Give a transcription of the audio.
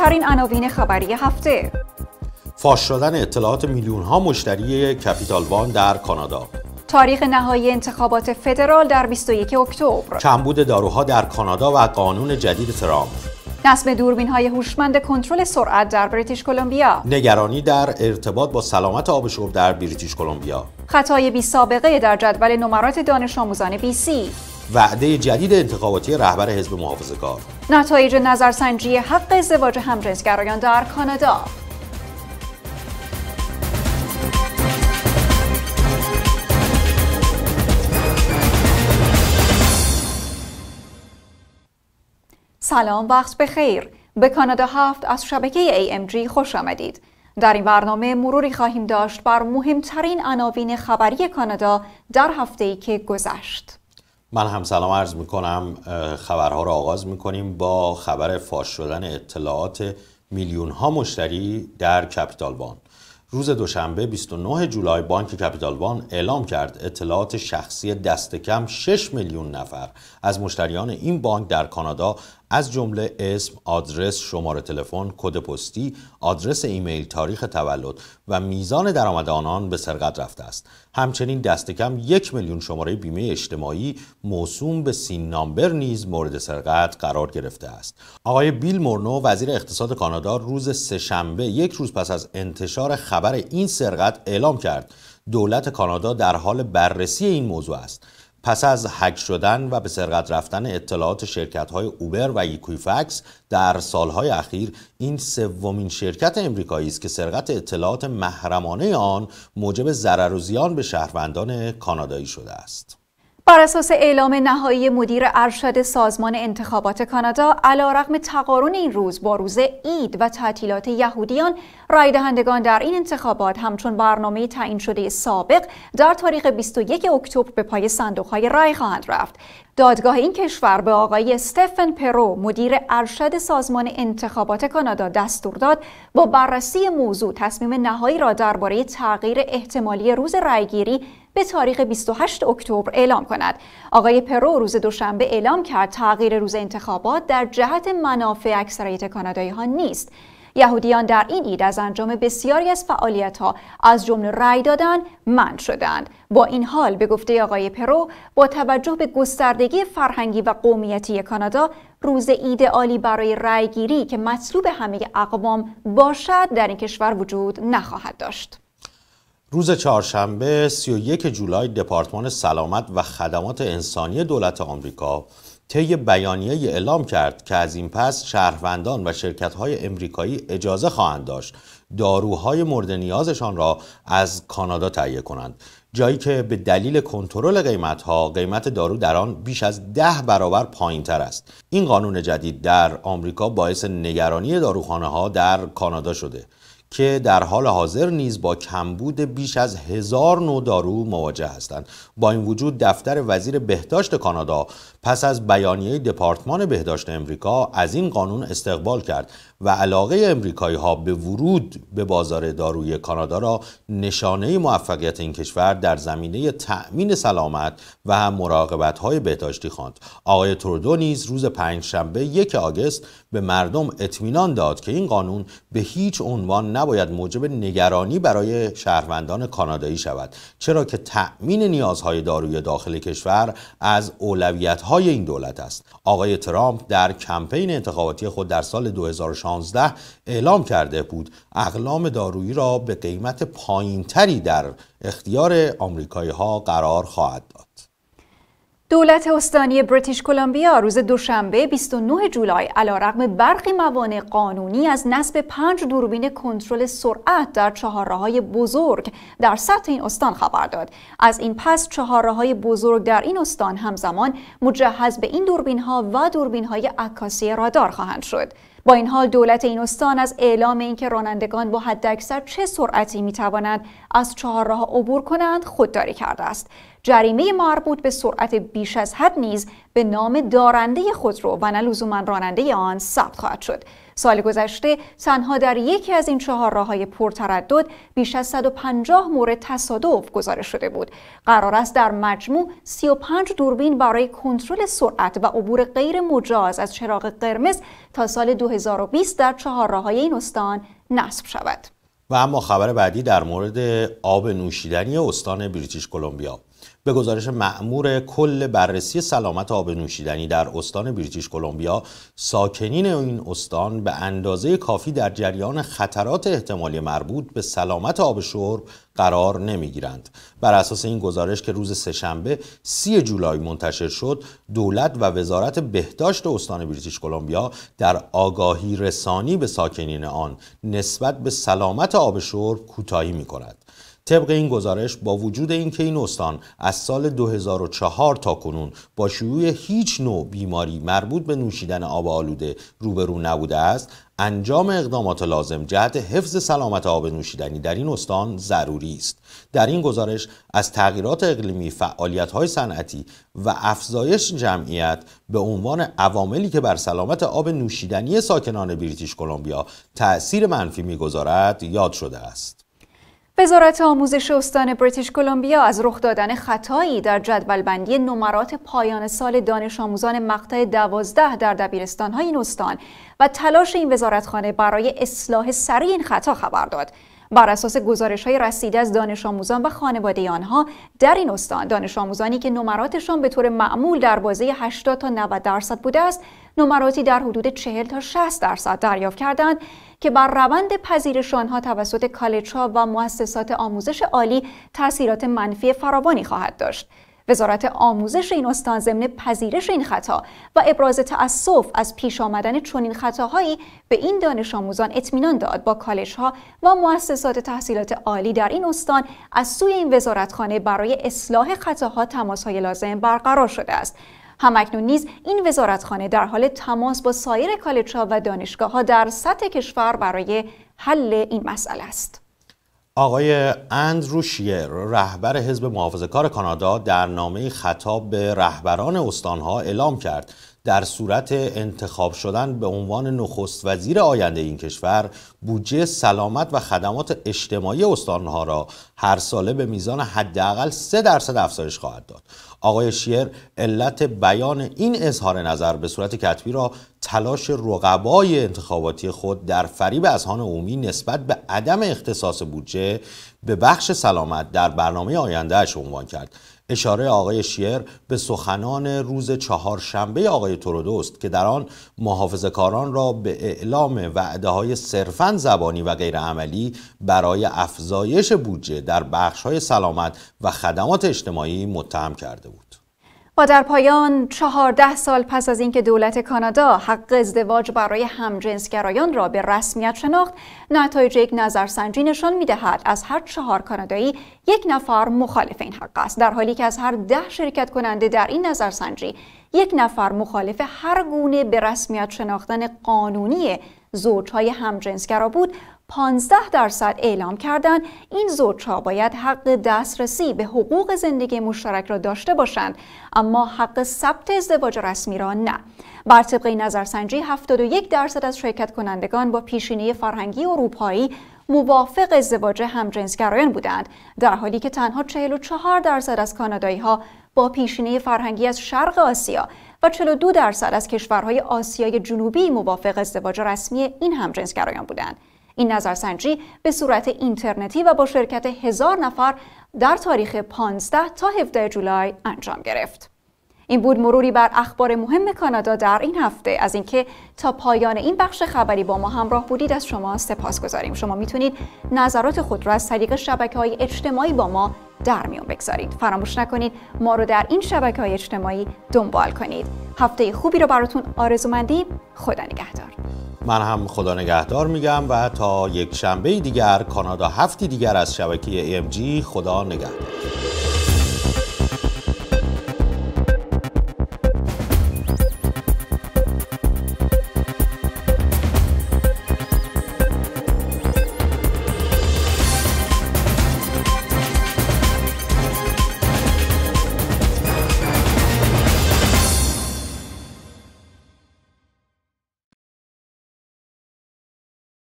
مهمترین عناوین خبری هفته فاش شدن اطلاعات میلیون ها مشتری کپیتال وان در کانادا تاریخ نهایی انتخابات فدرال در 21 اکتبر کمبود داروها در کانادا و قانون جدید ترامپ نصب دوربین های هوشمند کنترل سرعت در بریتیش کلمبیا نگرانی در ارتباط با سلامت آبشرب در بریتیش کلمبیا خطای بی سابقه در جدول نمرات دانش آموزان بی سی وعده جدید انتخاباتی رهبر حزب محافظه‌کار نتایج نظرسنجی حق ازدواج همجنسگرایان در کانادا سلام وقت بخیر به کانادا هفت از شبکه AMG خوش آمدید در این برنامه مروری خواهیم داشت بر مهمترین عناوین خبری کانادا در هفته ای که گذشت من هم سلام عرض می کنم خبرها را آغاز می کنیم با خبر فاش شدن اطلاعات میلیون ها مشتری در کپیتال بان روز دوشنبه 29 جولای بانک کپیتال بان اعلام کرد اطلاعات شخصی دست کم 6 میلیون نفر از مشتریان این بانک در کانادا از جمله اسم، آدرس، شماره تلفن، کد پستی، آدرس ایمیل، تاریخ تولد و میزان درآمد آنان به سرقت رفته است. همچنین دست کم یک میلیون شماره بیمه اجتماعی موسوم به سین نامبر نیز مورد سرقت قرار گرفته است. آقای بیل مورنو وزیر اقتصاد کانادا روز سهشنبه یک روز پس از انتشار خبر این سرقت اعلام کرد دولت کانادا در حال بررسی این موضوع است. پس از هک شدن و به سرقت رفتن اطلاعات شرکت های اوبر و ایکویفکس در سالهای اخیر این سومین شرکت امریکایی است که سرقت اطلاعات محرمانه آن موجب ضرر و زیان به شهروندان کانادایی شده است. بر اساس اعلام نهایی مدیر ارشد سازمان انتخابات کانادا رقم تقارن این روز با روز عید و تعطیلات یهودیان رای دهندگان در این انتخابات همچون برنامه تعیین شده سابق در تاریخ 21 اکتبر به پای صندوقهای رای خواهند رفت دادگاه این کشور به آقای استفن پرو مدیر ارشد سازمان انتخابات کانادا دستور داد با بررسی موضوع تصمیم نهایی را درباره تغییر احتمالی روز رایگیری به تاریخ 28 اکتبر اعلام کند آقای پرو روز دوشنبه اعلام کرد تغییر روز انتخابات در جهت منافع اکثریت کانادایی ها نیست یهودیان در این اید از انجام بسیاری از فعالیت ها از جمله رأی دادن من شدند با این حال به گفته آقای پرو با توجه به گستردگی فرهنگی و قومیتی کانادا روز عالی برای گیری که مطلوب همه اقوام باشد در این کشور وجود نخواهد داشت روز چهارشنبه 31 جولای دپارتمان سلامت و خدمات انسانی دولت آمریکا طی بیانیه اعلام کرد که از این پس شهروندان و شرکت‌های آمریکایی اجازه خواهند داشت داروهای مورد نیازشان را از کانادا تهیه کنند جایی که به دلیل کنترل قیمتها قیمت دارو در آن بیش از ده برابر پایین تر است این قانون جدید در آمریکا باعث نگرانی داروخانه ها در کانادا شده که در حال حاضر نیز با کمبود بیش از هزار نوع دارو مواجه هستند با این وجود دفتر وزیر بهداشت کانادا پس از بیانیه دپارتمان بهداشت امریکا از این قانون استقبال کرد و علاقه امریکایی ها به ورود به بازار داروی کانادا را نشانه موفقیت این کشور در زمینه تأمین سلامت و هم مراقبت های بهداشتی خواند. آقای ترودو نیز روز پنجشنبه یک آگست به مردم اطمینان داد که این قانون به هیچ عنوان نباید موجب نگرانی برای شهروندان کانادایی شود چرا که تأمین نیازهای داروی داخل کشور از اولویت های این دولت است. آقای ترامپ در کمپین انتخاباتی خود در سال 2016 2016 اعلام کرده بود اقلام دارویی را به قیمت پایینتری در اختیار آمریکایی ها قرار خواهد داد. دولت استانی بریتیش کلمبیا روز دوشنبه 29 جولای علیرغم برخی موانع قانونی از نصب پنج دوربین کنترل سرعت در چهارراهای بزرگ در سطح این استان خبر داد از این پس چهارراهای بزرگ در این استان همزمان مجهز به این دوربین ها و دوربین های عکاسی رادار خواهند شد با این حال دولت این استان از اعلام اینکه رانندگان با حداکثر چه سرعتی می توانند از چهارراه عبور کنند خودداری کرده است جریمه مربوط به سرعت بیش از حد نیز به نام دارنده خودرو و نه لزوما راننده آن ثبت خواهد شد سال گذشته تنها در یکی از این چهار راه های پرتردد بیش از 150 مورد تصادف گزارش شده بود. قرار است در مجموع 35 دوربین برای کنترل سرعت و عبور غیر مجاز از چراغ قرمز تا سال 2020 در چهار راه های این استان نصب شود. و اما خبر بعدی در مورد آب نوشیدنی استان بریتیش کلمبیا به گزارش معمور کل بررسی سلامت آب نوشیدنی در استان بریتیش کلمبیا ساکنین این استان به اندازه کافی در جریان خطرات احتمالی مربوط به سلامت آب شرب قرار گیرند بر اساس این گزارش که روز سهشنبه 30 جولای منتشر شد دولت و وزارت بهداشت استان بریتیش کلمبیا در آگاهی رسانی به ساکنین آن نسبت به سلامت آب شرب کوتاهی می کند طبق این گزارش با وجود اینکه این استان از سال 2004 تا کنون با شیوع هیچ نوع بیماری مربوط به نوشیدن آب آلوده روبرو نبوده است انجام اقدامات لازم جهت حفظ سلامت آب نوشیدنی در این استان ضروری است در این گزارش از تغییرات اقلیمی های صنعتی و افزایش جمعیت به عنوان عواملی که بر سلامت آب نوشیدنی ساکنان بریتیش کلمبیا تأثیر منفی میگذارد یاد شده است وزارت آموزش استان بریتیش کلمبیا از رخ دادن خطایی در جدول بندی نمرات پایان سال دانش آموزان مقطع دوازده در دبیرستان های این استان و تلاش این وزارتخانه برای اصلاح سریع این خطا خبر داد. بر اساس گزارش های رسیده از دانش آموزان و خانواده آنها در این استان دانش آموزانی که نمراتشان به طور معمول در بازه 80 تا 90 درصد بوده است نمراتی در حدود 40 تا 60 درصد دریافت کردند که بر روند پذیرش آنها توسط ها و مؤسسات آموزش عالی تاثیرات منفی فراوانی خواهد داشت وزارت آموزش این استان ضمن پذیرش این خطا و ابراز تأسف از پیش آمدن چنین خطاهایی به این دانش آموزان اطمینان داد با کالج ها و مؤسسات تحصیلات عالی در این استان از سوی این وزارتخانه برای اصلاح خطاها تماس های لازم برقرار شده است همکنون نیز این وزارتخانه در حال تماس با سایر ها و دانشگاه ها در سطح کشور برای حل این مسئله است. آقای اندرو شیر رهبر حزب محافظه کار کانادا در نامه خطاب به رهبران استانها اعلام کرد در صورت انتخاب شدن به عنوان نخست وزیر آینده این کشور بودجه سلامت و خدمات اجتماعی استانها را هر ساله به میزان حداقل 3 درصد افزایش خواهد داد آقای شیر علت بیان این اظهار نظر به صورت کتبی را تلاش رقبای انتخاباتی خود در فریب اذهان عمومی نسبت به عدم اختصاص بودجه به بخش سلامت در برنامه آیندهاش عنوان کرد اشاره آقای شیر به سخنان روز چهارشنبه آقای ترودو که در آن محافظه‌کاران را به اعلام وعده های زبانی و غیرعملی برای افزایش بودجه در های سلامت و خدمات اجتماعی متهم کرده بود. و در پایان چهارده سال پس از اینکه دولت کانادا حق ازدواج برای همجنسگرایان را به رسمیت شناخت نتایج یک نظرسنجی نشان میدهد از هر چهار کانادایی یک نفر مخالف این حق است در حالی که از هر ده شرکت کننده در این نظرسنجی یک نفر مخالف هر گونه به رسمیت شناختن قانونی زوجهای همجنسگرا بود 15 درصد اعلام کردند این زوجها باید حق دسترسی به حقوق زندگی مشترک را داشته باشند اما حق ثبت ازدواج رسمی را نه بر طبق نظرسنجی 71 درصد از شرکت کنندگان با پیشینه فرهنگی اروپایی موافق ازدواج همجنسگرایان بودند در حالی که تنها 44 درصد از کانادایی ها با پیشینه فرهنگی از شرق آسیا و 42 درصد از کشورهای آسیای جنوبی موافق ازدواج رسمی این همجنسگرایان بودند. این نظرسنجی به صورت اینترنتی و با شرکت هزار نفر در تاریخ 15 تا 17 جولای انجام گرفت. این بود مروری بر اخبار مهم کانادا در این هفته از اینکه تا پایان این بخش خبری با ما همراه بودید از شما سپاس گذاریم شما میتونید نظرات خود را از طریق شبکه های اجتماعی با ما در میون بگذارید فراموش نکنید ما رو در این شبکه های اجتماعی دنبال کنید هفته خوبی رو براتون آرزومندیم خدا نگهدار من هم خدا نگهدار میگم و تا یک شنبه دیگر کانادا هفتی دیگر از شبکه جی خدا نگهدار